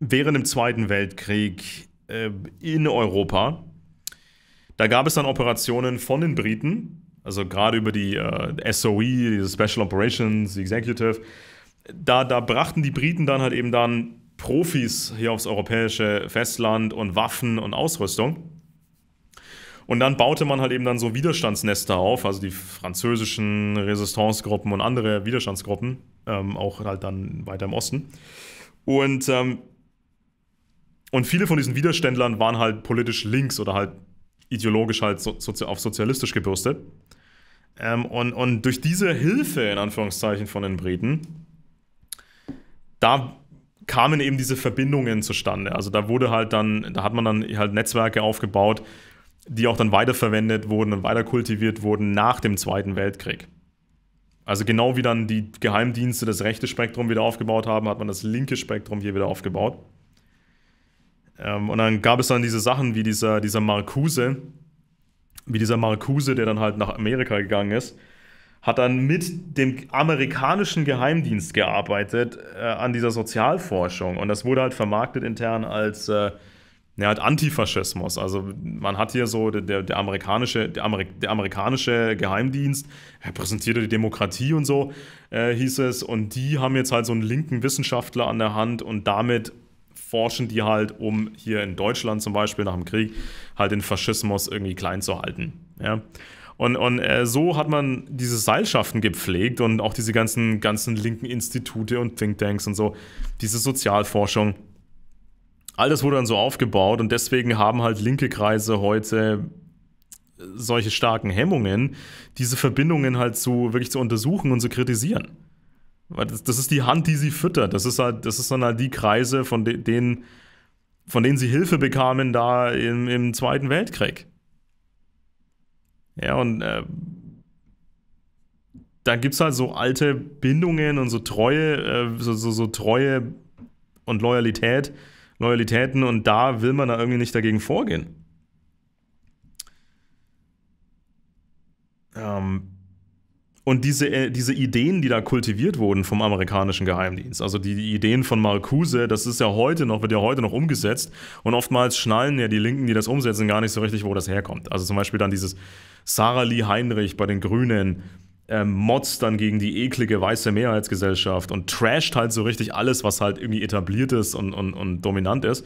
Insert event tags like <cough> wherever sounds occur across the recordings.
während dem Zweiten Weltkrieg äh, in Europa. Da gab es dann Operationen von den Briten, also gerade über die äh, SOE, diese Special Operations Executive. Da, da brachten die Briten dann halt eben dann Profis hier aufs europäische Festland und Waffen und Ausrüstung. Und dann baute man halt eben dann so Widerstandsnester auf, also die französischen Resistancegruppen und andere Widerstandsgruppen, ähm, auch halt dann weiter im Osten. Und ähm, und viele von diesen Widerständlern waren halt politisch links oder halt ideologisch halt so, so, auf sozialistisch gebürstet. Ähm, und, und durch diese Hilfe, in Anführungszeichen, von den Briten, da kamen eben diese Verbindungen zustande. Also da wurde halt dann, da hat man dann halt Netzwerke aufgebaut, die auch dann weiterverwendet wurden und weiterkultiviert wurden nach dem Zweiten Weltkrieg. Also genau wie dann die Geheimdienste das rechte Spektrum wieder aufgebaut haben, hat man das linke Spektrum hier wieder aufgebaut. Ähm, und dann gab es dann diese Sachen wie dieser, dieser Marcuse, wie dieser Marcuse, der dann halt nach Amerika gegangen ist, hat dann mit dem amerikanischen Geheimdienst gearbeitet äh, an dieser Sozialforschung. Und das wurde halt vermarktet intern als äh, ja, halt Antifaschismus. Also man hat hier so, der, der, amerikanische, der, Ameri der amerikanische Geheimdienst repräsentierte die Demokratie und so, äh, hieß es. Und die haben jetzt halt so einen linken Wissenschaftler an der Hand und damit forschen die halt, um hier in Deutschland zum Beispiel nach dem Krieg halt den Faschismus irgendwie klein zu halten. Ja. Und, und äh, so hat man diese Seilschaften gepflegt und auch diese ganzen, ganzen linken Institute und Thinktanks und so, diese Sozialforschung. All das wurde dann so aufgebaut und deswegen haben halt linke Kreise heute äh, solche starken Hemmungen, diese Verbindungen halt zu wirklich zu untersuchen und zu kritisieren. Das, das ist die Hand, die sie füttert. Das ist halt, das ist dann halt die Kreise, von de denen, von denen sie Hilfe bekamen da im, im Zweiten Weltkrieg. Ja, und äh, da gibt es halt so alte Bindungen und so Treue, äh, so, so, so, Treue und Loyalität, Loyalitäten und da will man da irgendwie nicht dagegen vorgehen. Ähm, und diese, äh, diese Ideen, die da kultiviert wurden vom amerikanischen Geheimdienst, also die, die, Ideen von Marcuse, das ist ja heute noch, wird ja heute noch umgesetzt. Und oftmals schnallen ja die Linken, die das umsetzen, gar nicht so richtig, wo das herkommt. Also zum Beispiel dann dieses Sarah Lee Heinrich bei den Grünen, ähm, motzt dann gegen die eklige weiße Mehrheitsgesellschaft und trasht halt so richtig alles, was halt irgendwie etabliert ist und, und, und dominant ist.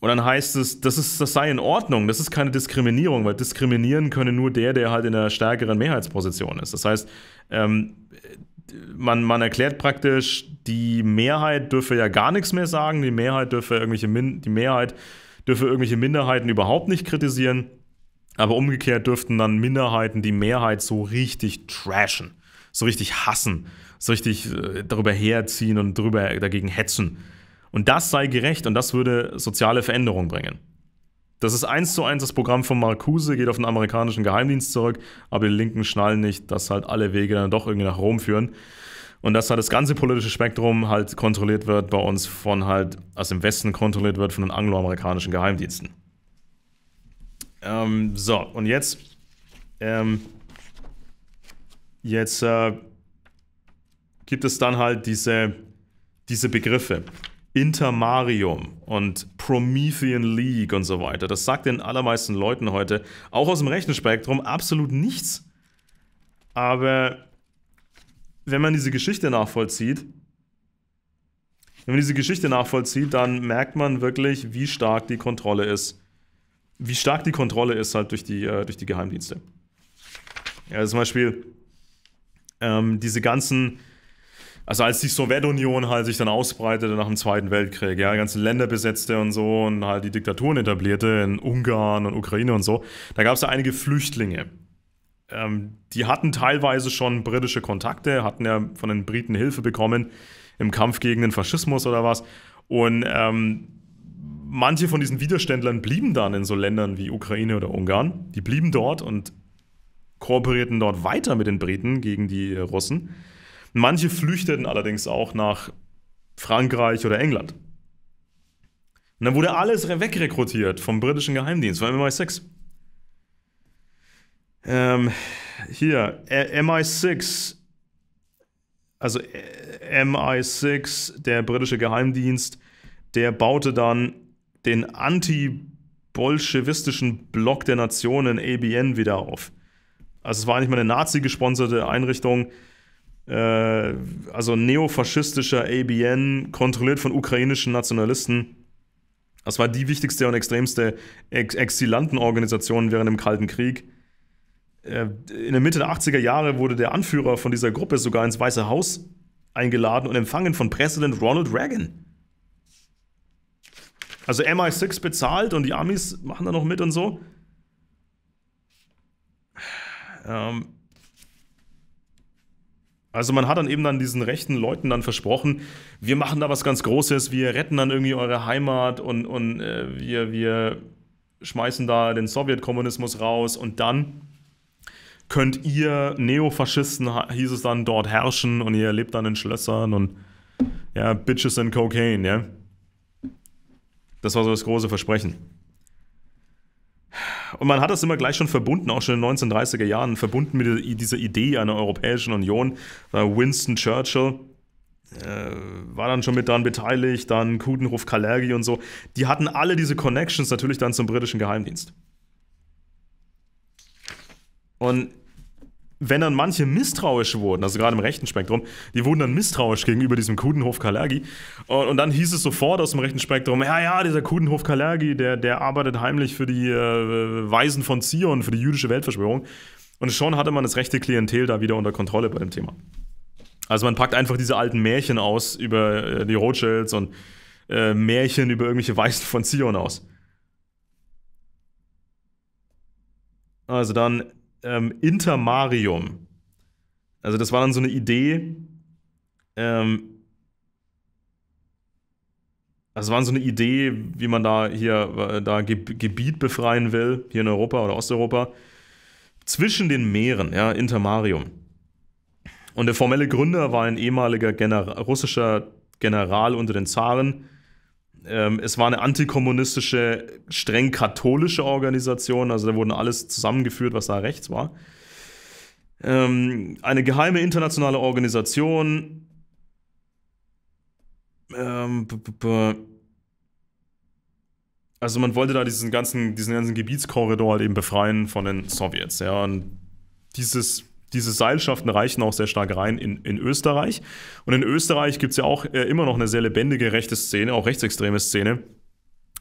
Und dann heißt es, das, ist, das sei in Ordnung, das ist keine Diskriminierung, weil diskriminieren könne nur der, der halt in der stärkeren Mehrheitsposition ist. Das heißt, ähm, man, man erklärt praktisch, die Mehrheit dürfe ja gar nichts mehr sagen, die Mehrheit dürfe irgendwelche Min die Mehrheit dürfe irgendwelche Minderheiten überhaupt nicht kritisieren, aber umgekehrt dürften dann Minderheiten die Mehrheit so richtig trashen, so richtig hassen, so richtig äh, darüber herziehen und darüber dagegen hetzen. Und das sei gerecht und das würde soziale Veränderung bringen. Das ist eins zu eins das Programm von Marcuse, geht auf den amerikanischen Geheimdienst zurück, aber die Linken schnallen nicht, dass halt alle Wege dann doch irgendwie nach Rom führen. Und dass halt das ganze politische Spektrum halt kontrolliert wird bei uns von halt, also im Westen kontrolliert wird von den angloamerikanischen Geheimdiensten. Ähm, so, und jetzt, ähm, jetzt äh, gibt es dann halt diese, diese Begriffe. Intermarium und Promethean League und so weiter. Das sagt den allermeisten Leuten heute, auch aus dem Rechenspektrum, absolut nichts. Aber wenn man diese Geschichte nachvollzieht, wenn man diese Geschichte nachvollzieht, dann merkt man wirklich, wie stark die Kontrolle ist. Wie stark die Kontrolle ist halt durch die, äh, durch die Geheimdienste. Ja, also zum Beispiel ähm, diese ganzen also als die Sowjetunion halt sich dann ausbreitete nach dem Zweiten Weltkrieg, ja, die ganzen Länder besetzte und so und halt die Diktaturen etablierte in Ungarn und Ukraine und so, da gab es ja einige Flüchtlinge. Ähm, die hatten teilweise schon britische Kontakte, hatten ja von den Briten Hilfe bekommen im Kampf gegen den Faschismus oder was. Und ähm, manche von diesen Widerständlern blieben dann in so Ländern wie Ukraine oder Ungarn. Die blieben dort und kooperierten dort weiter mit den Briten gegen die Russen. Manche flüchteten allerdings auch nach Frankreich oder England. Und dann wurde alles wegrekrutiert vom britischen Geheimdienst, vom MI6. Ähm, hier, äh, MI6, also äh, MI6, der britische Geheimdienst, der baute dann den anti-bolschewistischen Block der Nationen, ABN, wieder auf. Also es war nicht mal eine nazi-gesponserte Einrichtung, äh, also neofaschistischer ABN, kontrolliert von ukrainischen Nationalisten. Das war die wichtigste und extremste Ex Exilantenorganisation während dem Kalten Krieg. Äh, in der Mitte der 80er Jahre wurde der Anführer von dieser Gruppe sogar ins Weiße Haus eingeladen und empfangen von Präsident Ronald Reagan. Also MI6 bezahlt und die Amis machen da noch mit und so. Ähm, also man hat dann eben dann diesen rechten Leuten dann versprochen, wir machen da was ganz Großes, wir retten dann irgendwie eure Heimat und, und äh, wir, wir schmeißen da den Sowjetkommunismus raus und dann könnt ihr Neofaschisten, hieß es dann, dort herrschen und ihr lebt dann in Schlössern und ja, Bitches and Cocaine, ja. Das war so das große Versprechen. Und man hat das immer gleich schon verbunden, auch schon in den 1930er Jahren, verbunden mit dieser Idee einer Europäischen Union. Äh, Winston Churchill äh, war dann schon mit daran beteiligt, dann Kudenhof Kalergi und so. Die hatten alle diese Connections natürlich dann zum britischen Geheimdienst. Und wenn dann manche misstrauisch wurden, also gerade im rechten Spektrum, die wurden dann misstrauisch gegenüber diesem Kudenhof Kalergi. Und, und, dann hieß es sofort aus dem rechten Spektrum, ja, ja, dieser Kudenhof Kalergi, der, der arbeitet heimlich für die äh, Weisen von Zion, für die jüdische Weltverschwörung. Und schon hatte man das rechte Klientel da wieder unter Kontrolle bei dem Thema. Also man packt einfach diese alten Märchen aus über äh, die Rothschilds und äh, Märchen über irgendwelche Weisen von Zion aus. Also dann ähm, Intermarium. Also das war dann so eine Idee. Ähm, das also war so eine Idee, wie man da hier äh, da Gebiet befreien will, hier in Europa oder Osteuropa, zwischen den Meeren, ja, Intermarium. Und der formelle Gründer war ein ehemaliger Gener russischer General unter den Zaren, ähm, es war eine antikommunistische, streng katholische Organisation, also da wurden alles zusammengeführt, was da rechts war. Ähm, eine geheime internationale Organisation. Ähm, also man wollte da diesen ganzen, diesen ganzen Gebietskorridor halt eben befreien von den Sowjets, ja. Und dieses diese Seilschaften reichen auch sehr stark rein in, in Österreich. Und in Österreich gibt es ja auch äh, immer noch eine sehr lebendige rechte Szene, auch rechtsextreme Szene.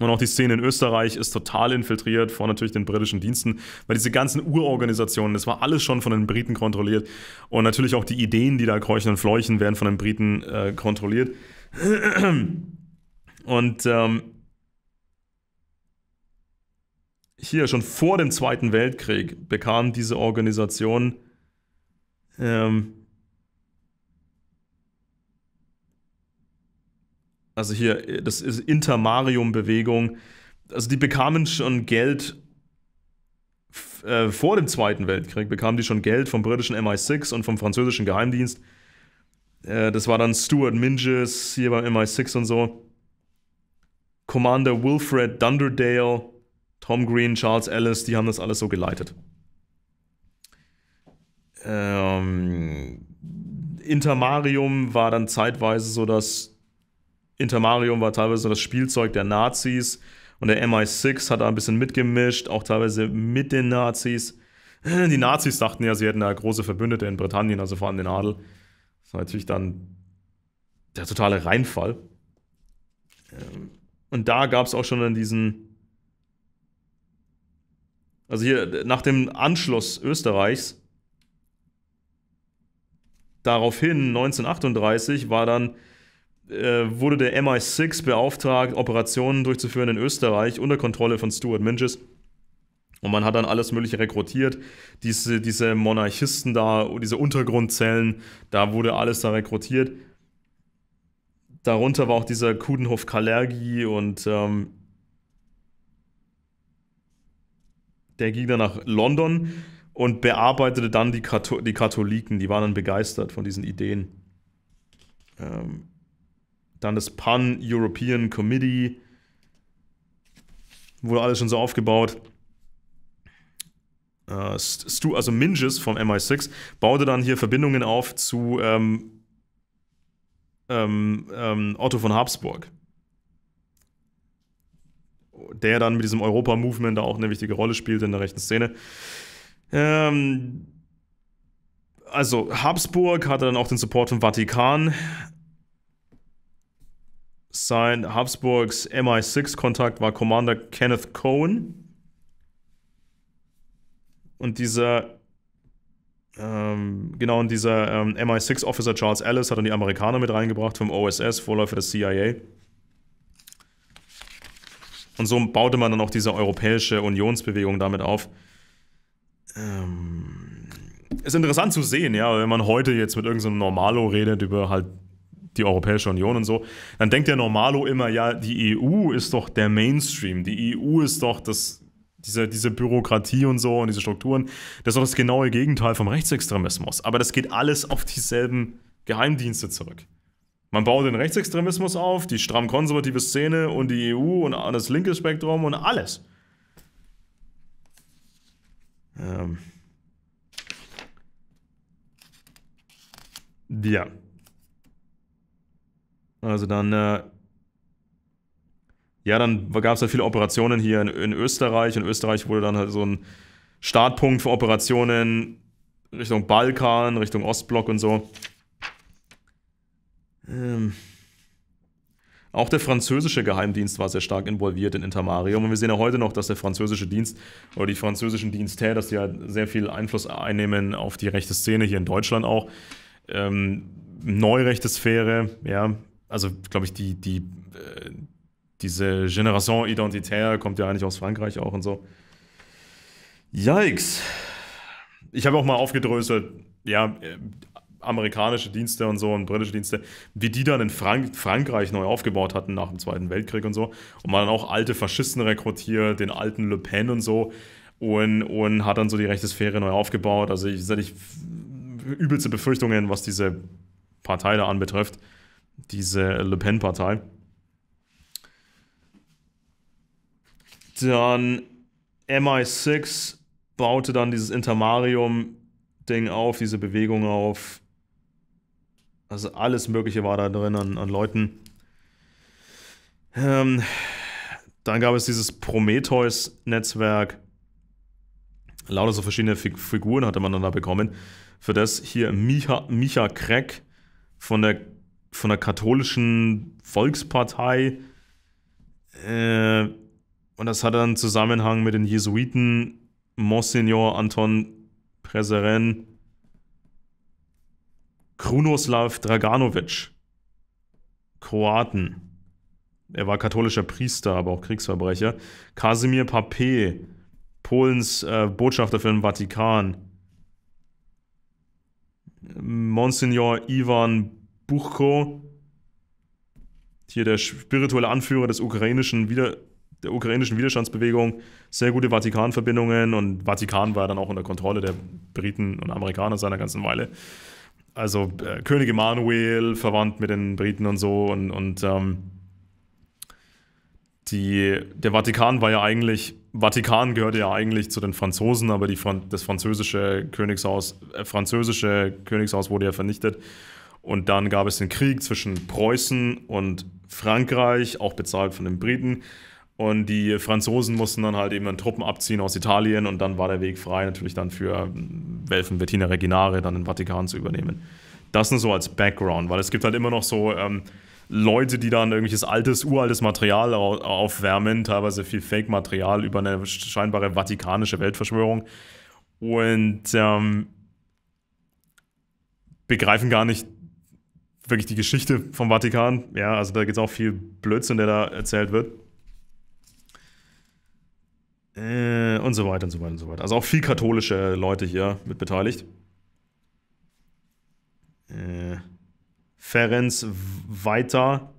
Und auch die Szene in Österreich ist total infiltriert von natürlich den britischen Diensten, weil diese ganzen Urorganisationen, das war alles schon von den Briten kontrolliert. Und natürlich auch die Ideen, die da kreuchen und fleuchen, werden von den Briten äh, kontrolliert. Und ähm, hier schon vor dem Zweiten Weltkrieg bekam diese Organisation ähm also hier, äh, das ist Intermarium-Bewegung. Also die bekamen schon Geld äh, vor dem Zweiten Weltkrieg, bekamen die schon Geld vom britischen MI6 und vom französischen Geheimdienst. Äh, das war dann Stuart Minges hier beim MI6 und so. Commander Wilfred Dunderdale, Tom Green, Charles Ellis, die haben das alles so geleitet. Ähm, Intermarium war dann zeitweise so das. Intermarium war teilweise so das Spielzeug der Nazis und der MI6 hat da ein bisschen mitgemischt, auch teilweise mit den Nazis. <laughs> Die Nazis dachten ja, sie hätten da große Verbündete in Britannien, also vor allem den Adel. Das war natürlich dann der totale Reinfall. Ähm, und da gab es auch schon dann diesen. Also hier, nach dem Anschluss Österreichs daraufhin, 1938, war dann, äh, wurde der MI6 beauftragt, Operationen durchzuführen in Österreich unter Kontrolle von Stuart Minges. Und man hat dann alles Mögliche rekrutiert. Diese, diese Monarchisten da, diese Untergrundzellen, da wurde alles da rekrutiert. Darunter war auch dieser Kudenhof Kalergi und ähm, der ging dann nach London und bearbeitete dann die, Kato die Katholiken. Die waren dann begeistert von diesen Ideen. Ähm, dann das Pan-European Committee. Wurde alles schon so aufgebaut. Äh, Stu, also Minges vom MI6 baute dann hier Verbindungen auf zu ähm, ähm, ähm, Otto von Habsburg. Der dann mit diesem Europa-Movement da auch eine wichtige Rolle spielte in der rechten Szene. Ähm, also Habsburg hatte dann auch den Support vom Vatikan. Sein Habsburgs MI6-Kontakt war Commander Kenneth Cohen. Und dieser, ähm, genau, und dieser ähm, MI6-Officer Charles Ellis hat dann die Amerikaner mit reingebracht vom OSS, Vorläufer des CIA. Und so baute man dann auch diese Europäische Unionsbewegung damit auf ähm, ist interessant zu sehen, ja, wenn man heute jetzt mit irgendeinem so Normalo redet über halt die Europäische Union und so, dann denkt der Normalo immer, ja, die EU ist doch der Mainstream, die EU ist doch das, diese, diese Bürokratie und so und diese Strukturen, das ist doch das genaue Gegenteil vom Rechtsextremismus. Aber das geht alles auf dieselben Geheimdienste zurück. Man baut den Rechtsextremismus auf, die stramm konservative Szene und die EU und das linke Spektrum und alles. Ähm. Ja. Also dann, äh, ja, dann gab es halt viele Operationen hier in, in, Österreich. In Österreich wurde dann halt so ein Startpunkt für Operationen Richtung Balkan, Richtung Ostblock und so. Ähm. Auch der französische Geheimdienst war sehr stark involviert in Intermarium und wir sehen ja heute noch, dass der französische Dienst oder die französischen Dienste, dass die halt sehr viel Einfluss einnehmen auf die rechte Szene hier in Deutschland auch. Ähm, neurechte Sphäre, ja, also glaube ich, die, die, äh, diese Generation Identitaire kommt ja eigentlich aus Frankreich auch und so. Yikes. Ich habe auch mal aufgedröselt, ja, äh, amerikanische Dienste und so und britische Dienste, wie die dann in Frank Frankreich neu aufgebaut hatten nach dem Zweiten Weltkrieg und so. Und man dann auch alte Faschisten rekrutiert, den alten Le Pen und so. Und, und hat dann so die rechte Sphäre neu aufgebaut. Also ich hatte übelste Befürchtungen, was diese Partei da anbetrifft. Diese Le Pen-Partei. Dann MI6 baute dann dieses Intermarium-Ding auf, diese Bewegung auf. Also alles Mögliche war da drin an, an Leuten. Ähm, dann gab es dieses Prometheus-Netzwerk. Lauter so verschiedene Fig Figuren hatte man dann da bekommen. Für das hier Micha, Micha Kreck von der, von der katholischen Volkspartei. Äh, und das hatte dann Zusammenhang mit den Jesuiten Monsignor Anton Preseren Krunoslav Draganovic, Kroaten. Er war katholischer Priester, aber auch Kriegsverbrecher. Kasimir Pape. Polens äh, Botschafter für den Vatikan. Monsignor Ivan Buchko, hier der spirituelle Anführer des ukrainischen Wider der ukrainischen Widerstandsbewegung, sehr gute Vatikanverbindungen und Vatikan war dann auch unter Kontrolle der Briten und Amerikaner seiner ganzen Weile also äh, König Emanuel, verwandt mit den Briten und so. Und, und ähm, die, der Vatikan war ja eigentlich, Vatikan gehörte ja eigentlich zu den Franzosen, aber die, das französische Königshaus, äh, französische Königshaus wurde ja vernichtet. Und dann gab es den Krieg zwischen Preußen und Frankreich, auch bezahlt von den Briten. Und die Franzosen mussten dann halt eben dann Truppen abziehen aus Italien und dann war der Weg frei, natürlich dann für hm, Welfen, Bettina Reginare dann den Vatikan zu übernehmen. Das nur so als Background, weil es gibt halt immer noch so ähm, Leute, die dann irgendwelches altes, uraltes Material aufwärmen, teilweise viel Fake-Material über eine scheinbare vatikanische Weltverschwörung und ähm, begreifen gar nicht wirklich die Geschichte vom Vatikan. Ja, also da gibt es auch viel Blödsinn, der da erzählt wird. Äh, und so weiter und so weiter und so weiter. Also auch viel katholische Leute hier mit beteiligt. Äh, Ferenc Weiter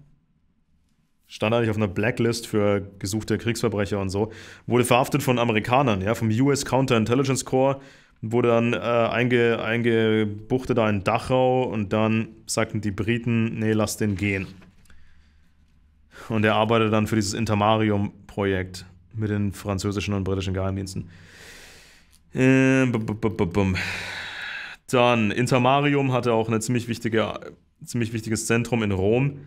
stand eigentlich auf einer Blacklist für gesuchte Kriegsverbrecher und so, wurde verhaftet von Amerikanern, ja, vom US Counterintelligence Corps, wurde dann äh, einge, eingebuchtet da in Dachau und dann sagten die Briten, nee, lass den gehen. Und er arbeitet dann für dieses Intermarium-Projekt mit den französischen und britischen Geheimdiensten. Äh, bum, bum, bum, Dann Intermarium hatte auch ein ziemlich, wichtige, ziemlich wichtiges Zentrum in Rom.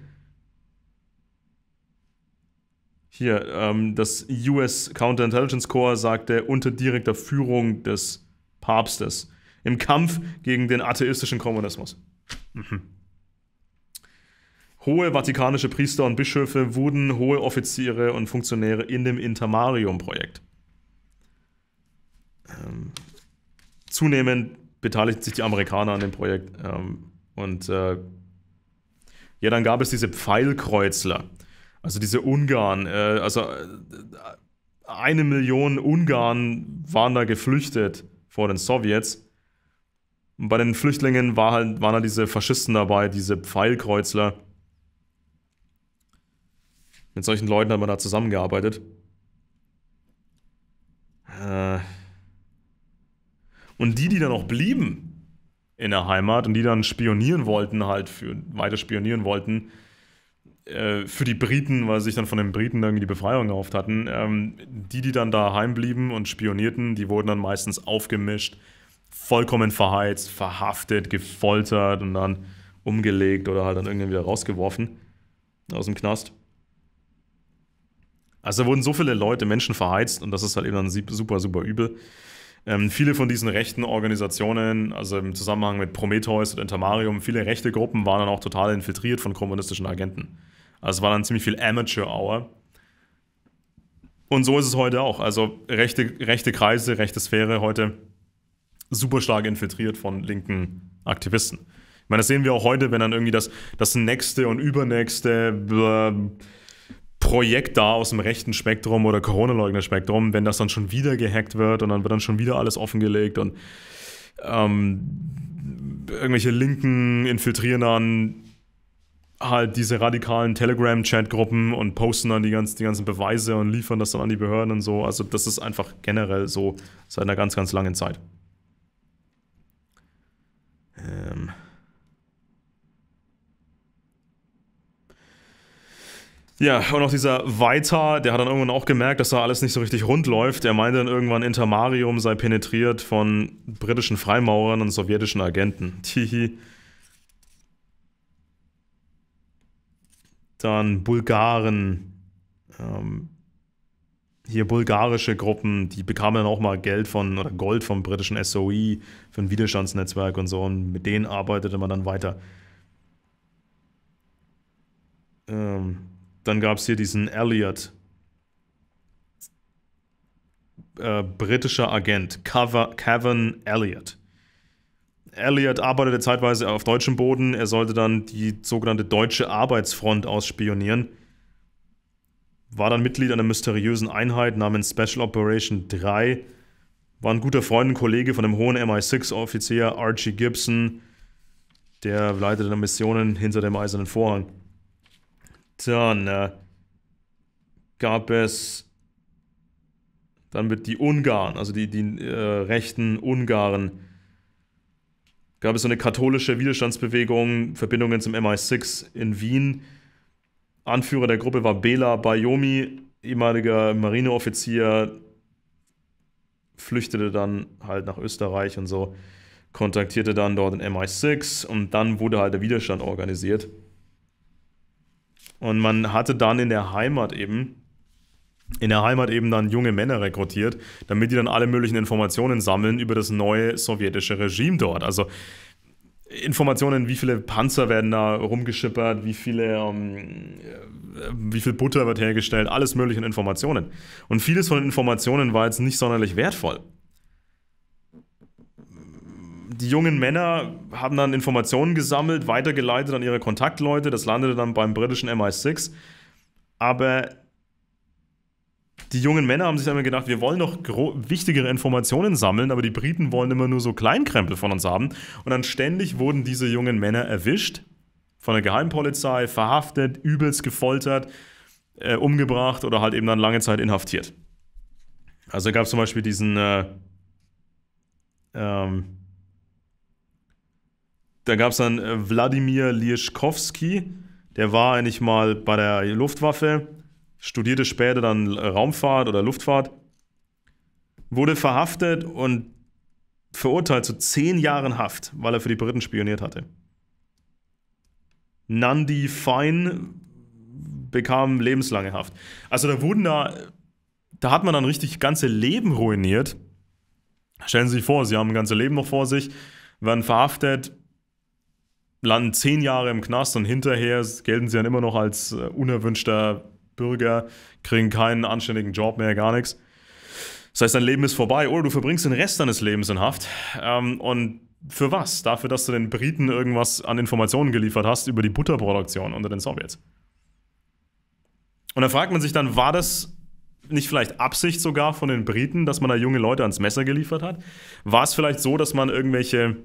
Hier, ähm, das US Counterintelligence Corps sagte unter direkter Führung des Papstes im Kampf gegen den atheistischen Kommunismus. Mhm. Hohe vatikanische Priester und Bischöfe wurden hohe Offiziere und Funktionäre in dem Intermarium-Projekt. Ähm, zunehmend beteiligten sich die Amerikaner an dem Projekt. Ähm, und äh, ja, dann gab es diese Pfeilkreuzler, also diese Ungarn. Äh, also äh, eine Million Ungarn waren da geflüchtet vor den Sowjets. Und bei den Flüchtlingen war halt, waren halt diese Faschisten dabei, diese Pfeilkreuzler mit solchen Leuten hat man da zusammengearbeitet. Äh. Und die, die dann auch blieben in der Heimat und die dann spionieren wollten, halt für weiter spionieren wollten, äh, für die Briten, weil sie sich dann von den Briten irgendwie die Befreiung erhofft hatten, ähm, die, die dann daheim blieben und spionierten, die wurden dann meistens aufgemischt, vollkommen verheizt, verhaftet, gefoltert und dann umgelegt oder halt dann irgendwie wieder rausgeworfen aus dem Knast. Also da wurden so viele Leute, Menschen verheizt und das ist halt eben dann super, super übel. Ähm, viele von diesen rechten Organisationen, also im Zusammenhang mit Prometheus und Intermarium, viele rechte Gruppen waren dann auch total infiltriert von kommunistischen Agenten. Also es war dann ziemlich viel Amateur-Hour. Und so ist es heute auch. Also rechte, rechte Kreise, rechte Sphäre heute super stark infiltriert von linken Aktivisten. Ich meine, das sehen wir auch heute, wenn dann irgendwie das, das nächste und übernächste äh, Projekt da aus dem rechten Spektrum oder Corona-Leugner-Spektrum, wenn das dann schon wieder gehackt wird und dann wird dann schon wieder alles offengelegt und ähm, irgendwelche Linken infiltrieren dann halt diese radikalen Telegram-Chat-Gruppen und posten dann die, ganz, die ganzen Beweise und liefern das dann an die Behörden und so. Also das ist einfach generell so seit einer ganz, ganz langen Zeit. Ja, und auch dieser Weiter, der hat dann irgendwann auch gemerkt, dass da alles nicht so richtig rund läuft. Er meinte dann irgendwann, Intermarium sei penetriert von britischen Freimaurern und sowjetischen Agenten. <laughs> Tihi. Dann Bulgaren. Ähm, hier bulgarische Gruppen, die bekamen dann auch mal Geld von oder Gold vom britischen SOE für ein Widerstandsnetzwerk und so. Und mit denen arbeitete man dann weiter. Ähm, dann gab es hier diesen Elliot. Äh, britischer Agent, Kevin Elliot. Elliot arbeitete zeitweise auf deutschem Boden. Er sollte dann die sogenannte Deutsche Arbeitsfront ausspionieren. War dann Mitglied einer mysteriösen Einheit namens Special Operation 3. War ein guter Freund und Kollege von dem hohen MI6-Offizier Archie Gibson. Der leitete Missionen hinter dem Eisernen Vorhang. Dann äh, gab es, dann wird die Ungarn, also die, die äh, rechten Ungarn, gab es so eine katholische Widerstandsbewegung, Verbindungen zum MI6 in Wien. Anführer der Gruppe war Bela Bayomi, ehemaliger Marineoffizier, flüchtete dann halt nach Österreich und so, kontaktierte dann dort den MI6 und dann wurde halt der Widerstand organisiert. Und man hatte dann in der Heimat eben, in der Heimat eben dann junge Männer rekrutiert, damit die dann alle möglichen Informationen sammeln über das neue sowjetische Regime dort. Also Informationen, wie viele Panzer werden da rumgeschippert, wie viele, um, ähm, äh, wie viel Butter wird hergestellt, alles mögliche Informationen. Und vieles von den Informationen war jetzt nicht sonderlich wertvoll die jungen Männer haben dann Informationen gesammelt, weitergeleitet an ihre Kontaktleute. Das landete dann beim britischen MI6. Aber die jungen Männer haben sich dann immer gedacht, wir wollen noch wichtigere Informationen sammeln, aber die Briten wollen immer nur so Kleinkrempel von uns haben. Und dann ständig wurden diese jungen Männer erwischt, von der Geheimpolizei verhaftet, übelst gefoltert, äh, umgebracht oder halt eben dann lange Zeit inhaftiert. Also gab es zum Beispiel diesen. Äh, ähm, da gab es dann äh, Wladimir Lieschkowski, der war eigentlich mal bei der Luftwaffe, studierte später dann äh, Raumfahrt oder Luftfahrt, wurde verhaftet und verurteilt zu zehn Jahren Haft, weil er für die Briten spioniert hatte. Nandi Fine bekam lebenslange Haft. Also da wurden da, da hat man dann richtig ganze Leben ruiniert. Stellen Sie sich vor, Sie haben ein ganzes Leben noch vor sich, werden verhaftet, landen zehn Jahre im Knast und hinterher gelten sie dann immer noch als äh, unerwünschter Bürger, kriegen keinen anständigen Job mehr, gar nichts. Das heißt, dein Leben ist vorbei oder du verbringst den Rest deines Lebens in Haft. Ähm, und für was? Dafür, dass du den Briten irgendwas an Informationen geliefert hast über die Butterproduktion unter den Sowjets. Und da fragt man sich dann, war das nicht vielleicht Absicht sogar von den Briten, dass man da junge Leute ans Messer geliefert hat? War es vielleicht so, dass man irgendwelche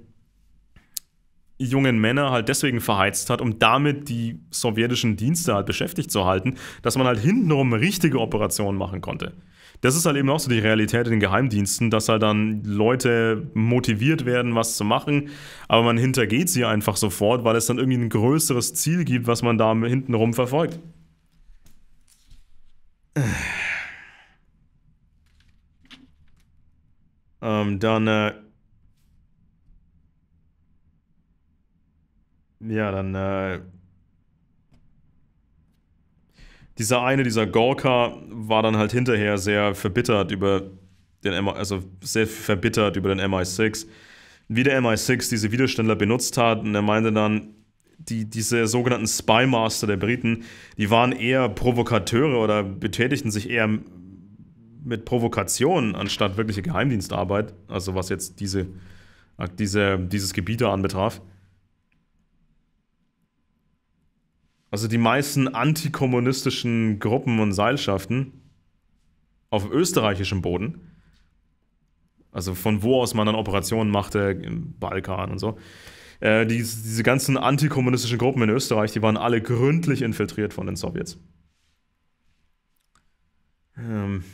jungen Männer halt deswegen verheizt hat, um damit die sowjetischen Dienste halt beschäftigt zu halten, dass man halt hintenrum richtige Operationen machen konnte. Das ist halt eben auch so die Realität in den Geheimdiensten, dass halt dann Leute motiviert werden, was zu machen, aber man hintergeht sie einfach sofort, weil es dann irgendwie ein größeres Ziel gibt, was man da hintenrum verfolgt. Ähm, dann äh Ja, dann, äh, Dieser eine, dieser Gorka, war dann halt hinterher sehr verbittert über den MI, also sehr verbittert über den MI6. Wie der MI6 diese Widerständler benutzt hat und er meinte dann, die, diese sogenannten Spymaster der Briten, die waren eher Provokateure oder betätigten sich eher mit Provokationen anstatt wirkliche Geheimdienstarbeit, also was jetzt diese, diese, dieses Gebiet da anbetraf. also die meisten antikommunistischen Gruppen und Seilschaften auf österreichischem Boden, also von wo aus man dann Operationen machte, im Balkan und so, äh, die, diese ganzen antikommunistischen Gruppen in Österreich, die waren alle gründlich infiltriert von den Sowjets. Ähm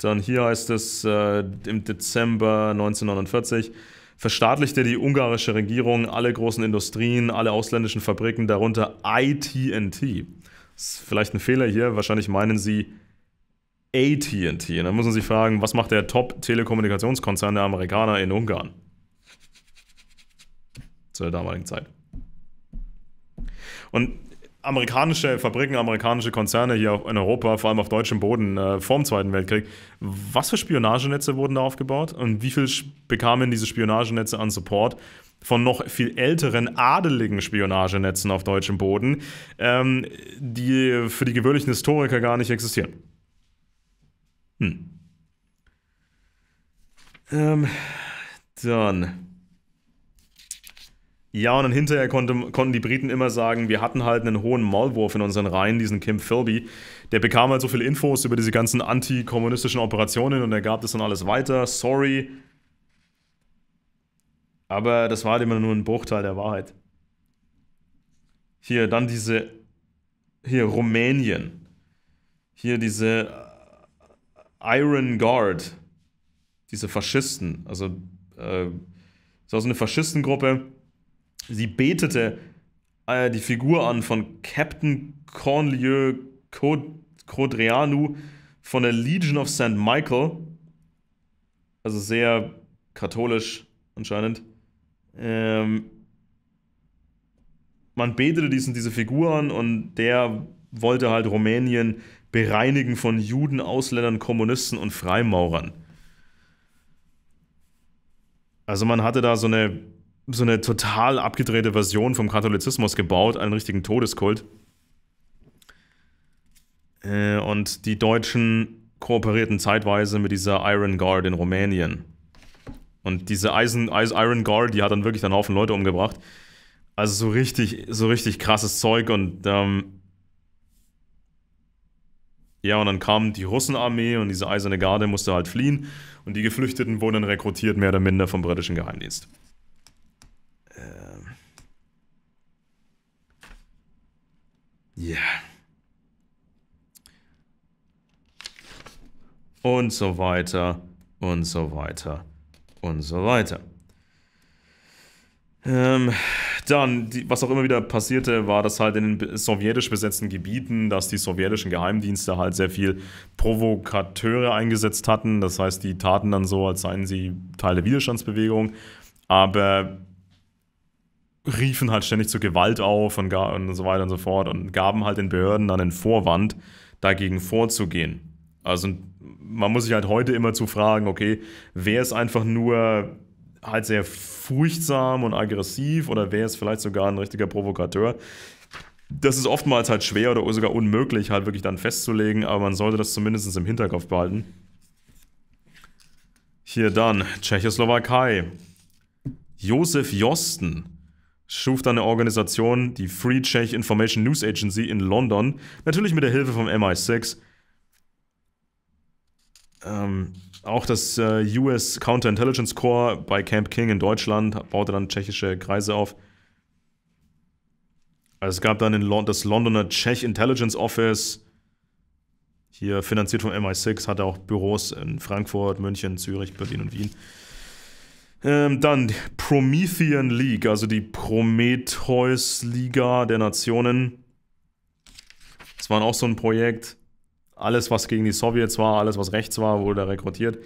Dann hier heißt es äh, im Dezember 1949, verstaatlichte die ungarische Regierung alle großen Industrien, alle ausländischen Fabriken, darunter ITT. Ist vielleicht ein Fehler hier, wahrscheinlich meinen sie ATT. Dann muss man sich fragen, was macht der Top-Telekommunikationskonzern der Amerikaner in Ungarn? Zu der damaligen Zeit. Und amerikanische Fabriken, amerikanische Konzerne hier auch in Europa, vor allem auf deutschem Boden, äh, vor dem Zweiten Weltkrieg. Was für Spionagenetze wurden da aufgebaut und wie viel bekamen diese Spionagenetze an Support? von noch viel älteren adeligen Spionagenetzen auf deutschem Boden, ähm, die für die gewöhnlichen Historiker gar nicht existieren. Hm. Ähm, dann. Ja, und dann hinterher konnte, konnten die Briten immer sagen, wir hatten halt einen hohen Maulwurf in unseren Reihen, diesen Kim Philby. Der bekam halt so viele Infos über diese ganzen antikommunistischen Operationen und er gab das dann alles weiter. Sorry. Aber das war halt immer nur ein Bruchteil der Wahrheit. Hier, dann diese. Hier, Rumänien. Hier diese äh, Iron Guard. Diese Faschisten. Also, äh, das war so eine Faschistengruppe Sie betete äh, die Figur an von Captain Cornlieu Codreanu von der Legion of St. Michael. Also sehr katholisch anscheinend. Ähm, man betete diesen, diese Figur an und der wollte halt Rumänien bereinigen von Juden, Ausländern, Kommunisten und Freimaurern. Also man hatte da so eine so eine total abgedrehte Version vom Katholizismus gebaut, einen richtigen Todeskult. Äh, und die Deutschen kooperierten zeitweise mit dieser Iron Guard in Rumänien. Und diese Eisen, Iron Guard, die hat dann wirklich einen Haufen Leute umgebracht. Also so richtig, so richtig krasses Zeug und ähm, ja, und dann kam die Russenarmee und diese eiserne Garde musste halt fliehen und die Geflüchteten wurden dann rekrutiert, mehr oder minder vom britischen Geheimdienst. Ja. Und so weiter und so weiter und so weiter. Ähm, dann, die, was auch immer wieder passierte, war, dass halt in den sowjetisch besetzten Gebieten, dass die sowjetischen Geheimdienste halt sehr viel Provokateure eingesetzt hatten. Das heißt, die taten dann so, als seien sie Teil der Widerstandsbewegung. Aber riefen halt ständig zur Gewalt auf und, und so weiter und so fort und gaben halt den Behörden dann den Vorwand, dagegen vorzugehen. Also man muss sich halt heute immer zu fragen, okay, wer ist einfach nur halt sehr furchtsam und aggressiv oder wer ist vielleicht sogar ein richtiger Provokateur? Das ist oftmals halt schwer oder sogar unmöglich halt wirklich dann festzulegen, aber man sollte das zumindest im Hinterkopf behalten. Hier dann Tschechoslowakei. Josef Josten schuf dann eine Organisation, die Free Czech Information News Agency in London, natürlich mit der Hilfe vom MI6. Ähm, auch das äh, US Counterintelligence Corps bei Camp King in Deutschland baute dann tschechische Kreise auf. Also es gab dann in Lon das Londoner Czech Intelligence Office, hier finanziert vom MI6, hatte auch Büros in Frankfurt, München, Zürich, Berlin und Wien. Ähm, dann Promethean League, also die Prometheus-Liga der Nationen. Das war auch so ein Projekt. Alles, was gegen die Sowjets war, alles, was rechts war, wurde da rekrutiert.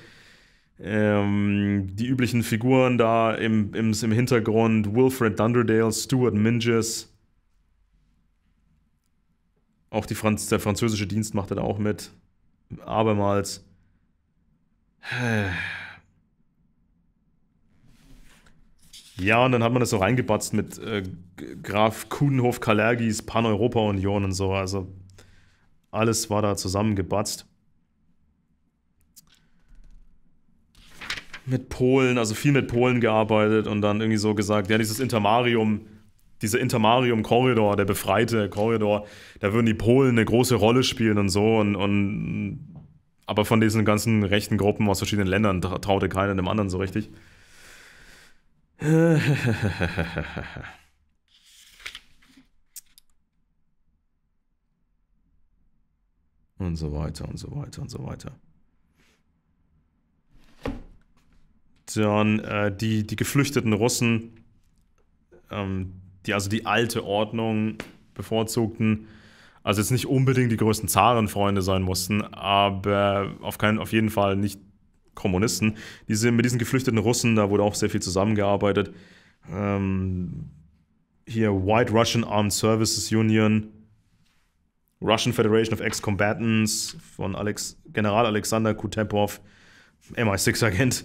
Ähm, die üblichen Figuren da im, im, im Hintergrund: Wilfred Dunderdale, Stuart Minges. Auch die Franz der französische Dienst machte da auch mit. Abermals. Ja, und dann hat man das so reingebatzt mit äh, Graf Kudenhof Kalergis, Pan-Europa-Union und so. Also alles war da zusammengebatzt. Mit Polen, also viel mit Polen gearbeitet und dann irgendwie so gesagt, ja, dieses Intermarium, dieser Intermarium-Korridor, der befreite Korridor, da würden die Polen eine große Rolle spielen und so. Und, und aber von diesen ganzen rechten Gruppen aus verschiedenen Ländern traute keiner dem anderen so richtig. <laughs> und so weiter und so weiter und so weiter. Dann äh, die, die geflüchteten Russen, ähm, die also die alte Ordnung bevorzugten, also jetzt nicht unbedingt die größten Zarenfreunde sein mussten, aber auf, keinen, auf jeden Fall nicht Kommunisten, diese, mit diesen geflüchteten Russen, da wurde auch sehr viel zusammengearbeitet. Ähm, hier White Russian Armed Services Union, Russian Federation of Ex-Combatants von Alex, General Alexander Kutepov, MI6-Agent.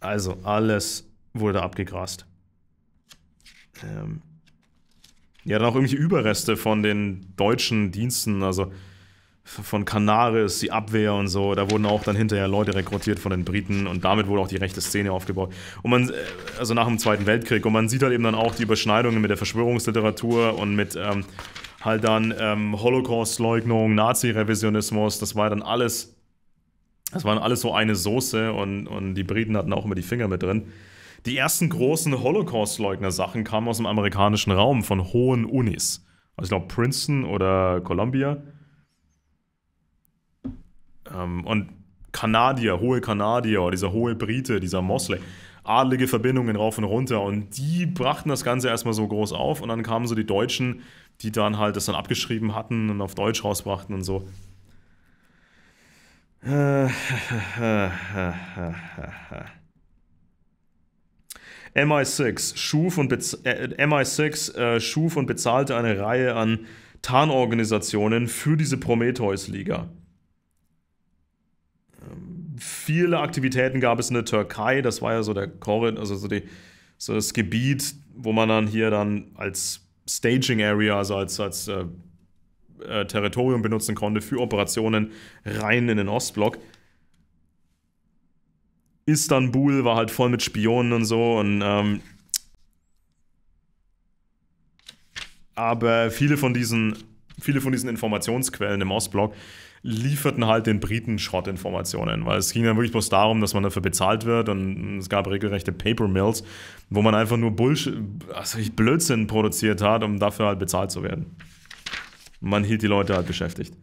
Also alles wurde abgegrast. Ähm ja, dann auch irgendwelche Überreste von den deutschen Diensten, also von Canaris, die Abwehr und so. Da wurden auch dann hinterher Leute rekrutiert von den Briten und damit wurde auch die rechte Szene aufgebaut. Und man, also nach dem Zweiten Weltkrieg. Und man sieht halt eben dann auch die Überschneidungen mit der Verschwörungsliteratur und mit ähm, halt dann ähm, Holocaust-Leugnung, Nazi-Revisionismus. Das war dann alles, das waren alles so eine Soße und, und die Briten hatten auch immer die Finger mit drin. Die ersten großen Holocaust-Leugner-Sachen kamen aus dem amerikanischen Raum von hohen Unis. Also ich glaube Princeton oder Columbia. Ähm, und Kanadier, hohe Kanadier, dieser hohe Brite, dieser Mosley, adlige Verbindungen rauf und runter und die brachten das Ganze erstmal so groß auf und dann kamen so die Deutschen, die dann halt das dann abgeschrieben hatten und auf Deutsch rausbrachten und so. <laughs> MI6 schuf und, äh, MI6, äh, schuf und bezahlte eine Reihe an Tarnorganisationen für diese Prometheus-Liga viele Aktivitäten gab es in der Türkei. Das war ja so der Corridor, also so, die, so, das Gebiet, wo man dann hier dann als Staging Area, also als, als äh, äh, Territorium benutzen konnte für Operationen rein in den Ostblock. Istanbul war halt voll mit Spionen und so und ähm, aber viele von diesen viele von diesen Informationsquellen im Ostblock lieferten halt den Briten Schrottinformationen, weil es ging dann wirklich bloß darum, dass man dafür bezahlt wird und es gab regelrechte Paper Mills, wo man einfach nur Bullshit, also Blödsinn produziert hat, um dafür halt bezahlt zu werden. Man hielt die Leute halt beschäftigt.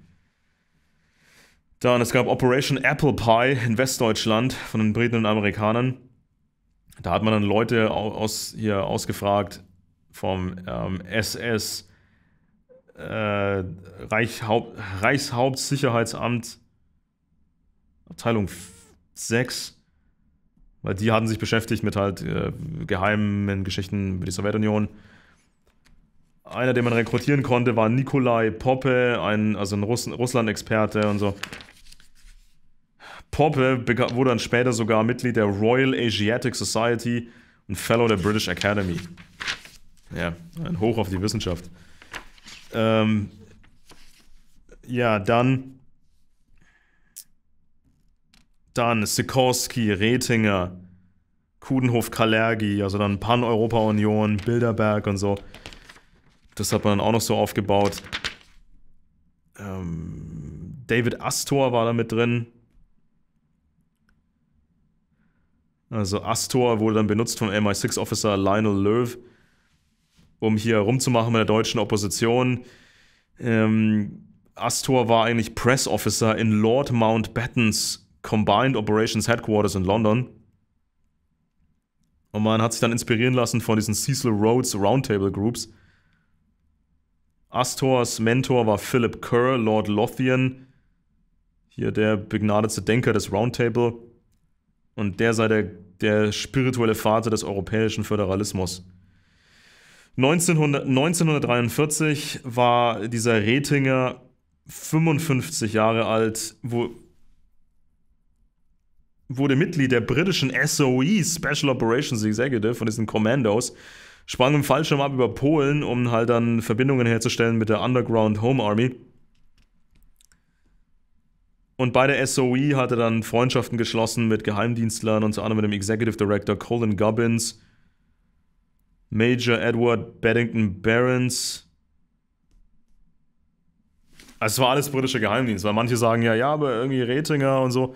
Dann, es gab Operation Apple Pie in Westdeutschland von den Briten und Amerikanern. Da hat man dann Leute aus, hier ausgefragt vom ähm, SS äh, Reichshaupt, Reichshauptsicherheitsamt Abteilung 6. Weil die haben sich beschäftigt mit halt äh, geheimen Geschichten über die Sowjetunion. Einer, den man rekrutieren konnte, war Nikolai Poppe, ein, also ein Russ Russland-Experte und so. Poppe wurde dann später sogar Mitglied der Royal Asiatic Society und Fellow der British Academy. Ja, ein Hoch auf die Wissenschaft. Ähm, ja, dann. Dann Sikorski, Retinger, Kudenhof, Kalergi, also dann Pan-Europa-Union, Bilderberg und so. Das hat man dann auch noch so aufgebaut. Ähm, David Astor war da mit drin. Also Astor wurde dann benutzt vom MI6-Officer Lionel Löw, um hier rumzumachen mit der deutschen Opposition. Ähm, Astor war eigentlich Press Officer in Lord Mountbattens Combined Operations Headquarters in London. Und man hat sich dann inspirieren lassen von diesen Cecil Rhodes Roundtable Groups. Astors Mentor war Philip Kerr, Lord Lothian. Hier der begnadete Denker des Roundtable. Und der sei der, der spirituelle Vater des europäischen Föderalismus. 1900, 1943 war dieser Retinger 55 Jahre alt, wo, wurde Mitglied der britischen SOE, Special Operations Executive, von diesen Commandos, sprang im Fallschirm ab über Polen, um halt dann Verbindungen herzustellen mit der Underground Home Army. Und bei der SOE hatte dann Freundschaften geschlossen mit Geheimdienstlern, unter anderem mit dem Executive Director Colin Gubbins, Major Edward Beddington Barons, also es war alles britische Geheimdienst, weil manche sagen ja, ja, aber irgendwie Rätinger und so.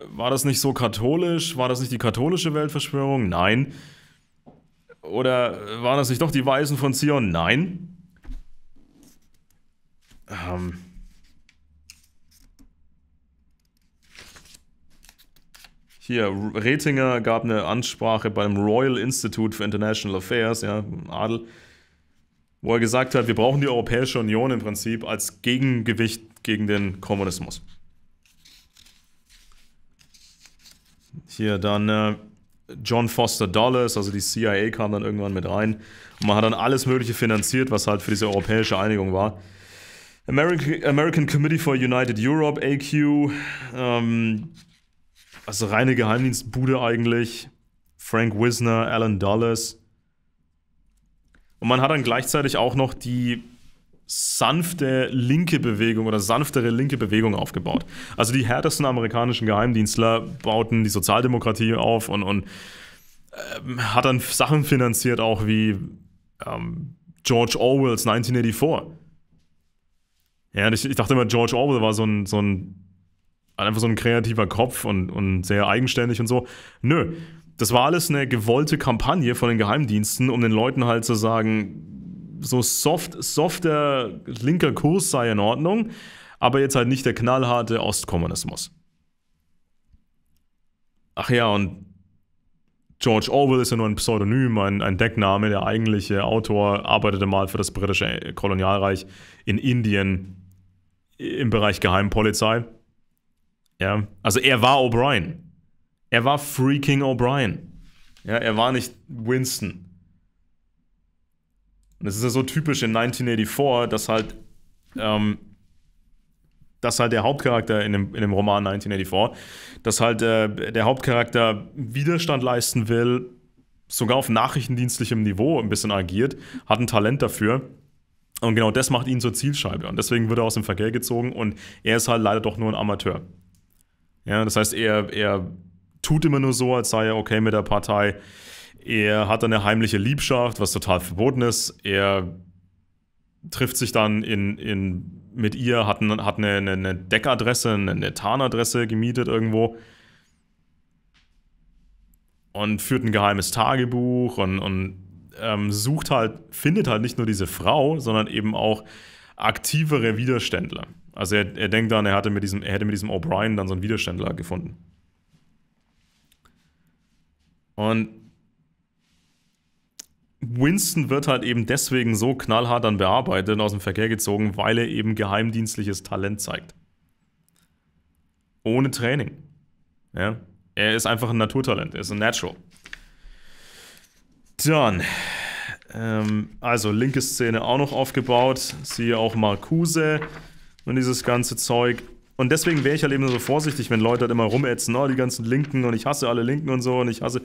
War das nicht so katholisch? War das nicht die katholische Weltverschwörung? Nein. Oder waren das nicht doch die Weisen von Zion? Nein. Ähm. Hier, Rätinger gab eine Ansprache beim Royal Institute for International Affairs, ja, Adel wo er gesagt hat, wir brauchen die Europäische Union im Prinzip als Gegengewicht gegen den Kommunismus. Hier dann äh, John Foster Dulles, also die CIA kam dann irgendwann mit rein. Und man hat dann alles Mögliche finanziert, was halt für diese europäische Einigung war. American, American Committee for United Europe, AQ, ähm, also reine Geheimdienstbude eigentlich. Frank Wisner, Alan Dulles. Und man hat dann gleichzeitig auch noch die sanfte linke Bewegung oder sanftere linke Bewegung aufgebaut. Also die härtesten amerikanischen Geheimdienstler bauten die Sozialdemokratie auf und, und äh, hat dann Sachen finanziert, auch wie ähm, George Orwells 1984. Ja, ich, ich, dachte immer, George Orwell war so ein, so ein einfach so ein kreativer Kopf und, und sehr eigenständig und so. Nö, das war alles eine gewollte Kampagne von den Geheimdiensten, um den Leuten halt zu sagen, so soft, softer linker Kurs sei in Ordnung, aber jetzt halt nicht der knallharte Ostkommunismus. Ach ja, und George Orwell ist ja nur ein Pseudonym, ein, ein Deckname. Der eigentliche Autor arbeitete mal für das britische Kolonialreich in Indien im Bereich Geheimpolizei. Ja, also er war O'Brien. Er war freaking O'Brien. Ja, er war nicht Winston. Und es ist ja so typisch in 1984, dass halt, ähm, dass halt der Hauptcharakter in dem, in dem Roman 1984, dass halt äh, der Hauptcharakter Widerstand leisten will, sogar auf nachrichtendienstlichem Niveau ein bisschen agiert, hat ein Talent dafür. Und genau das macht ihn zur Zielscheibe. Und deswegen wird er aus dem Verkehr gezogen und er ist halt leider doch nur ein Amateur. Ja, das heißt, er, er tut immer nur so, als sei er okay mit der Partei. Er hat eine heimliche Liebschaft, was total verboten ist. Er trifft sich dann in, in, mit ihr, hat, hat eine, eine Deckadresse, eine Tarnadresse gemietet irgendwo und führt ein geheimes Tagebuch und, und ähm, sucht halt, findet halt nicht nur diese Frau, sondern eben auch aktivere Widerständler. Also er, er denkt dann, er, hatte mit diesem, er hätte mit diesem O'Brien dann so einen Widerständler gefunden. Und Winston wird halt eben deswegen so knallhart dann bearbeitet und aus dem Verkehr gezogen, weil er eben geheimdienstliches Talent zeigt. Ohne Training. Ja? Er ist einfach ein Naturtalent, er ist ein Natural. Dann, ähm, also linke Szene auch noch aufgebaut, siehe auch Marcuse und dieses ganze Zeug. Und deswegen wäre ich halt eben so vorsichtig, wenn Leute halt immer rumätzen, oh, die ganzen Linken und ich hasse alle Linken und so und ich hasse.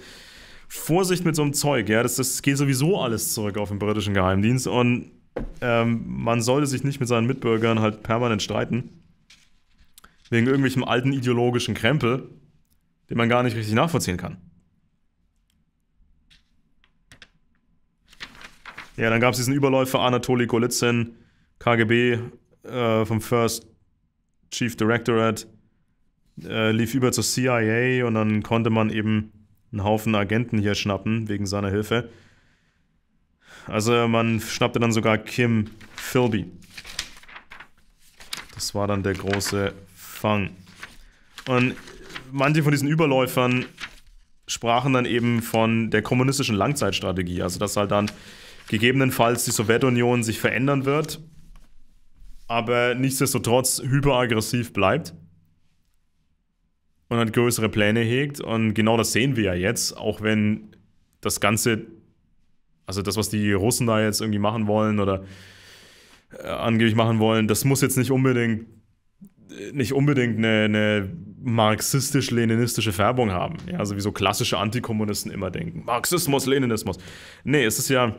Vorsicht mit so einem Zeug, ja, das, das geht sowieso alles zurück auf den britischen Geheimdienst und ähm, man sollte sich nicht mit seinen Mitbürgern halt permanent streiten. Wegen irgendwelchem alten ideologischen Krempel, den man gar nicht richtig nachvollziehen kann. Ja, dann gab es diesen Überläufer Anatoli Golitsyn, KGB äh, vom First Chief Directorate äh, lief über zur CIA und dann konnte man eben einen Haufen Agenten hier schnappen wegen seiner Hilfe. Also man schnappte dann sogar Kim Philby. Das war dann der große Fang. Und manche von diesen Überläufern sprachen dann eben von der kommunistischen Langzeitstrategie, also dass halt dann gegebenenfalls die Sowjetunion sich verändern wird aber nichtsdestotrotz hyperaggressiv bleibt und hat größere Pläne hegt. Und genau das sehen wir ja jetzt, auch wenn das Ganze, also das, was die Russen da jetzt irgendwie machen wollen oder äh, angeblich machen wollen, das muss jetzt nicht unbedingt nicht unbedingt eine, eine marxistisch-leninistische Färbung haben. Ja, also wie so klassische Antikommunisten immer denken. Marxismus, Leninismus. Nee, es ist ja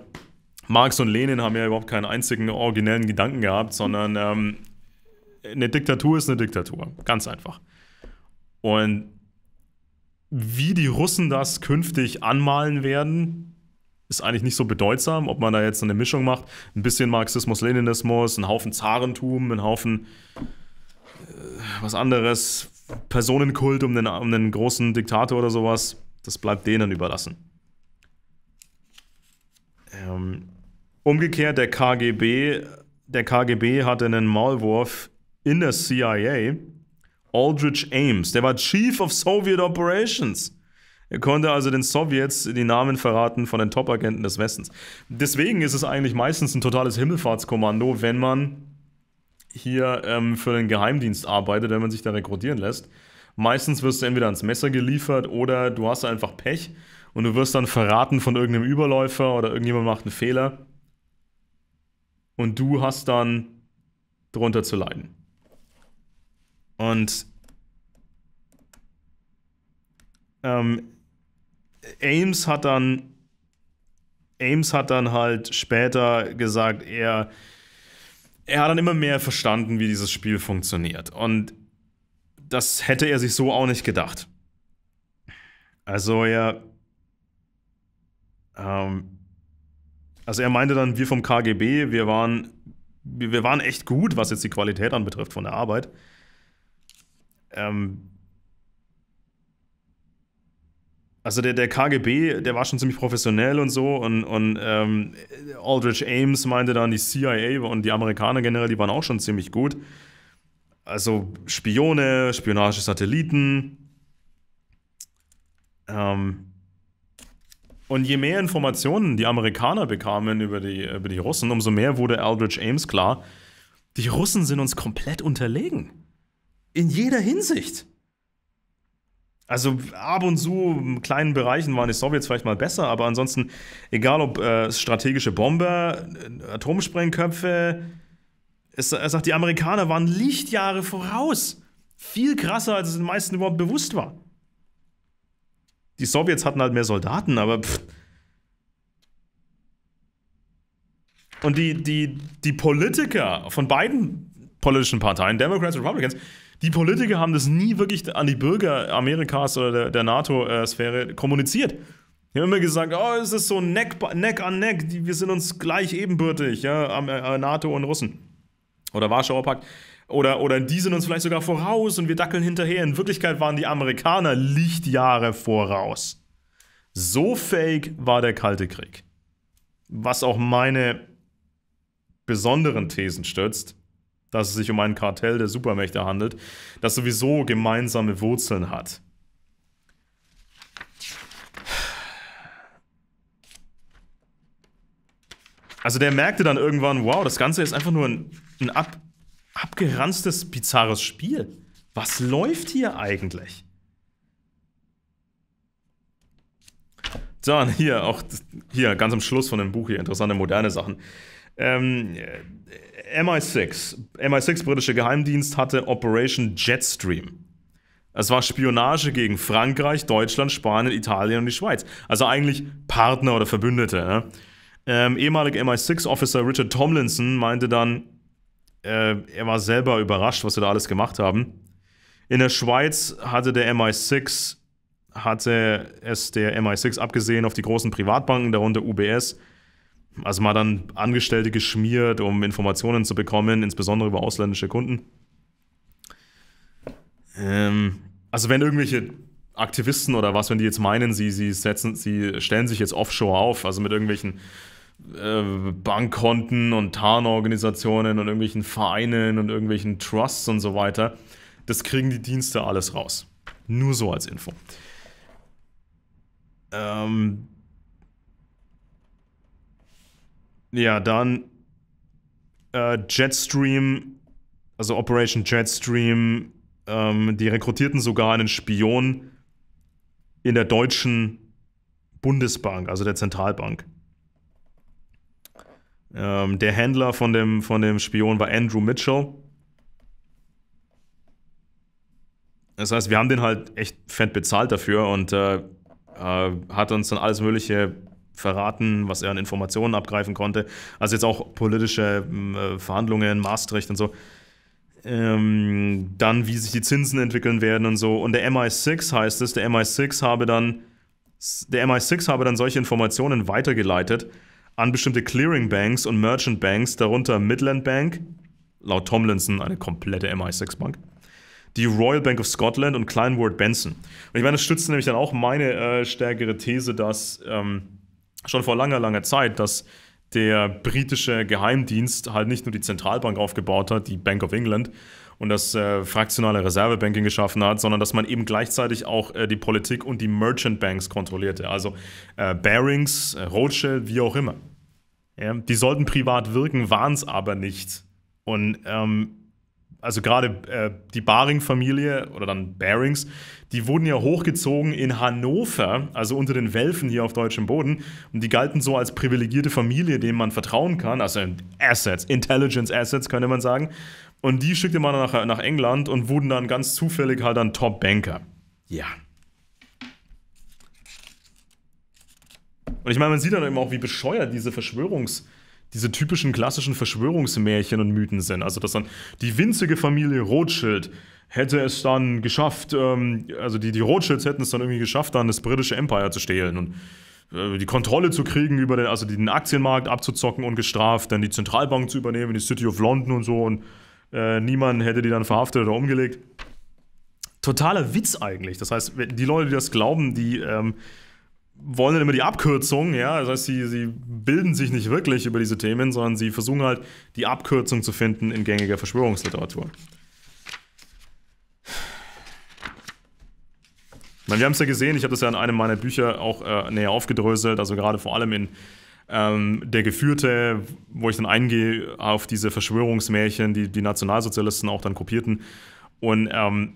Marx und Lenin haben ja überhaupt keinen einzigen originellen Gedanken gehabt, sondern ähm, eine Diktatur ist eine Diktatur. Ganz einfach. Und wie die Russen das künftig anmalen werden, ist eigentlich nicht so bedeutsam, ob man da jetzt eine Mischung macht. Ein bisschen Marxismus, Leninismus, einen Haufen Zarentum, einen Haufen äh, was anderes, Personenkult um einen, um einen großen Diktator oder sowas. Das bleibt denen überlassen. Ähm, Umgekehrt, der KGB, der KGB hatte einen Maulwurf in der CIA, Aldrich Ames. Der war Chief of Soviet Operations. Er konnte also den Sowjets die Namen verraten von den Top-Agenten des Westens. Deswegen ist es eigentlich meistens ein totales Himmelfahrtskommando, wenn man hier ähm, für den Geheimdienst arbeitet, wenn man sich da rekrutieren lässt. Meistens wirst du entweder ans Messer geliefert oder du hast einfach Pech und du wirst dann verraten von irgendeinem Überläufer oder irgendjemand macht einen Fehler und du hast dann drunter zu leiden. Und ähm, Ames hat dann Ames hat dann halt später gesagt, er, er hat dann immer mehr verstanden, wie dieses Spiel funktioniert. Und das hätte er sich so auch nicht gedacht. Also er ähm, also er meinte dann, wir vom KGB, wir waren, wir waren echt gut, was jetzt die Qualität anbetrifft von der Arbeit. Ähm also der, der KGB, der war schon ziemlich professionell und so und, und ähm, Aldrich Ames meinte dann, die CIA und die Amerikaner generell, die waren auch schon ziemlich gut. Also Spione, Spionage, Satelliten. Ähm, und je mehr Informationen die Amerikaner bekamen über die, über die Russen, umso mehr wurde Aldrich Ames klar, die Russen sind uns komplett unterlegen. In jeder Hinsicht. Also ab und zu in kleinen Bereichen waren die Sowjets vielleicht mal besser, aber ansonsten, egal ob äh, strategische Bomber, äh, Atomsprengköpfe, es, er sagt, die Amerikaner waren Lichtjahre voraus. Viel krasser, als es den meisten überhaupt bewusst war. Die Sowjets hatten halt mehr Soldaten, aber pff. Und die, die, die Politiker von beiden politischen Parteien, Democrats und Republicans, die Politiker haben das nie wirklich an die Bürger Amerikas oder der, der NATO-Sphäre äh, kommuniziert. Die haben immer gesagt, oh, es ist so Neck, Neck an Neck, wir sind uns gleich ebenbürtig, ja, äh, NATO und Russen. Oder Warschauer Pakt. Oder, oder die sind uns vielleicht sogar voraus und wir dackeln hinterher. In Wirklichkeit waren die Amerikaner Lichtjahre voraus. So fake war der Kalte Krieg. Was auch meine besonderen Thesen stützt, dass es sich um ein Kartell der Supermächte handelt, das sowieso gemeinsame Wurzeln hat. Also der merkte dann irgendwann, wow, das Ganze ist einfach nur ein, ein Ab abgeranztes, bizarres Spiel. Was läuft hier eigentlich? So, hier auch hier ganz am Schluss von dem Buch hier interessante moderne Sachen. Ähm, MI6, äh, MI6 britische Geheimdienst hatte Operation Jetstream. Es war Spionage gegen Frankreich, Deutschland, Spanien, Italien und die Schweiz. Also eigentlich Partner oder Verbündete. Ne? Ähm, ehemalig MI6-Officer Richard Tomlinson meinte dann, äh, er war selber überrascht, was wir da alles gemacht haben. In der Schweiz hatte der MI6 hatte es der MI6 abgesehen auf die großen Privatbanken, darunter UBS, also mal dann Angestellte geschmiert, um Informationen zu bekommen, insbesondere über ausländische Kunden. Ähm, also wenn irgendwelche Aktivisten oder was, wenn die jetzt meinen, sie, sie, setzen, sie stellen sich jetzt offshore auf, also mit irgendwelchen äh, Bankkonten und Tarnorganisationen und irgendwelchen Vereinen und irgendwelchen Trusts und so weiter. Das kriegen die Dienste alles raus. Nur so als Info. Ähm ja, dann äh, Jetstream, also Operation Jetstream, ähm, die rekrutierten sogar einen Spion in der deutschen Bundesbank, also der Zentralbank. Ähm, der Händler von dem, von dem Spion war Andrew Mitchell. Das heißt, wir haben den halt echt fett bezahlt dafür und äh, äh, hat uns dann alles Mögliche verraten, was er an Informationen abgreifen konnte. Also jetzt auch politische ähm, äh, Verhandlungen in Maastricht und so. Ähm, dann, wie sich die Zinsen entwickeln werden und so. Und der MI6 heißt es, der MI6 habe dann, der MI6 habe dann solche Informationen weitergeleitet an bestimmte Clearing Banks und Merchant Banks, darunter Midland Bank, laut Tomlinson eine komplette MI6-Bank, die Royal Bank of Scotland und Kleinward Benson. Und ich meine, das stützt nämlich dann auch meine äh, stärkere These, dass ähm, schon vor langer, langer Zeit, dass der britische Geheimdienst halt nicht nur die Zentralbank aufgebaut hat, die Bank of England, und das äh, fraktionale Reservebanking geschaffen hat, sondern dass man eben gleichzeitig auch äh, die Politik und die Merchant Banks kontrollierte, also äh, Bearings, äh, Rothschild, wie auch immer. Ja, die sollten privat wirken, waren es aber nicht. Und ähm, also gerade äh, die Baring-Familie oder dann Bearings, die wurden ja hochgezogen in Hannover, also unter den Welfen hier auf deutschem Boden. Und die galten so als privilegierte Familie, denen man vertrauen kann, also Assets, Intelligence Assets könnte man sagen. Und die schickte man dann nach, nach England und wurden dann ganz zufällig halt dann Top-Banker. Ja. Und ich meine, man sieht dann eben auch, wie bescheuert diese Verschwörungs- diese typischen klassischen Verschwörungsmärchen und Mythen sind. Also, dass dann die winzige Familie Rothschild hätte es dann geschafft, ähm, also die, die Rothschilds hätten es dann irgendwie geschafft, dann das britische Empire zu stehlen und äh, die Kontrolle zu kriegen über den, also den Aktienmarkt abzuzocken und gestraft, dann die Zentralbank zu übernehmen, die City of London und so und äh, niemand hätte die dann verhaftet oder umgelegt. Totaler Witz eigentlich. Das heißt, die Leute, die das glauben, die ähm, wollen dann immer die Abkürzung, ja. Das heißt, sie, sie bilden sich nicht wirklich über diese Themen, sondern sie versuchen halt, die Abkürzung zu finden in gängiger Verschwörungsliteratur. Meine, wir haben es ja gesehen, ich habe das ja in einem meiner Bücher auch äh, näher aufgedröselt, also gerade vor allem in ähm, der Geführte, wo ich dann eingehe auf diese Verschwörungsmärchen, die die Nationalsozialisten auch dann kopierten. Und ähm,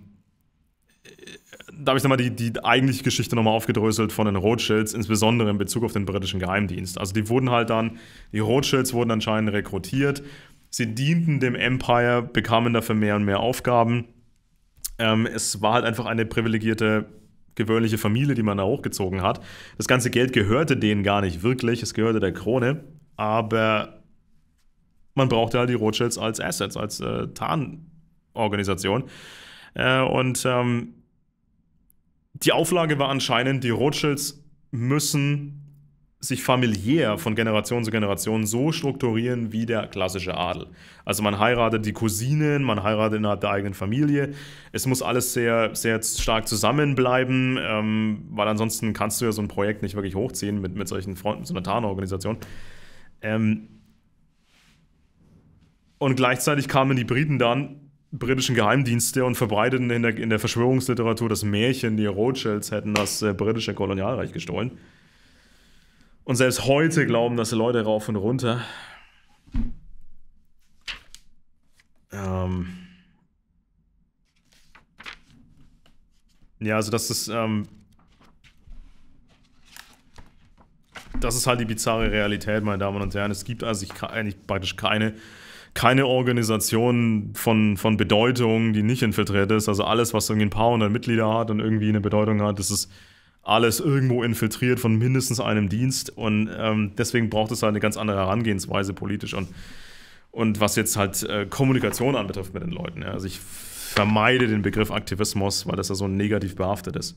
da habe ich dann mal die, die eigentliche Geschichte nochmal aufgedröselt von den Rothschilds, insbesondere in Bezug auf den britischen Geheimdienst. Also die wurden halt dann, die Rothschilds wurden anscheinend rekrutiert, sie dienten dem Empire, bekamen dafür mehr und mehr Aufgaben. Ähm, es war halt einfach eine privilegierte gewöhnliche Familie, die man da hochgezogen hat. Das ganze Geld gehörte denen gar nicht wirklich, es gehörte der Krone, aber man brauchte halt die Rothschilds als Assets, als äh, Tarnorganisation. Äh, und ähm, die Auflage war anscheinend, die Rothschilds müssen sich familiär von Generation zu Generation so strukturieren wie der klassische Adel. Also man heiratet die Cousinen, man heiratet innerhalb der eigenen Familie. Es muss alles sehr, sehr stark zusammenbleiben, ähm, weil ansonsten kannst du ja so ein Projekt nicht wirklich hochziehen mit, mit solchen Freunden, so einer Tarnorganisation. Ähm und gleichzeitig kamen die Briten dann, britischen Geheimdienste, und verbreiteten in der, in der Verschwörungsliteratur das Märchen, die Rothschilds hätten das äh, britische Kolonialreich gestohlen. Und selbst heute glauben dass Leute rauf und runter. Ähm ja, also das ist, ähm das ist halt die bizarre Realität, meine Damen und Herren. Es gibt also eigentlich praktisch keine, keine Organisation von, von Bedeutung, die nicht infiltriert ist. Also alles, was irgendwie ein paar hundert Mitglieder hat und irgendwie eine Bedeutung hat, das ist alles irgendwo infiltriert von mindestens einem Dienst und ähm, deswegen braucht es halt eine ganz andere Herangehensweise politisch und, und was jetzt halt äh, Kommunikation anbetrifft mit den Leuten. Ja. Also ich vermeide den Begriff Aktivismus, weil das ja so negativ behaftet ist.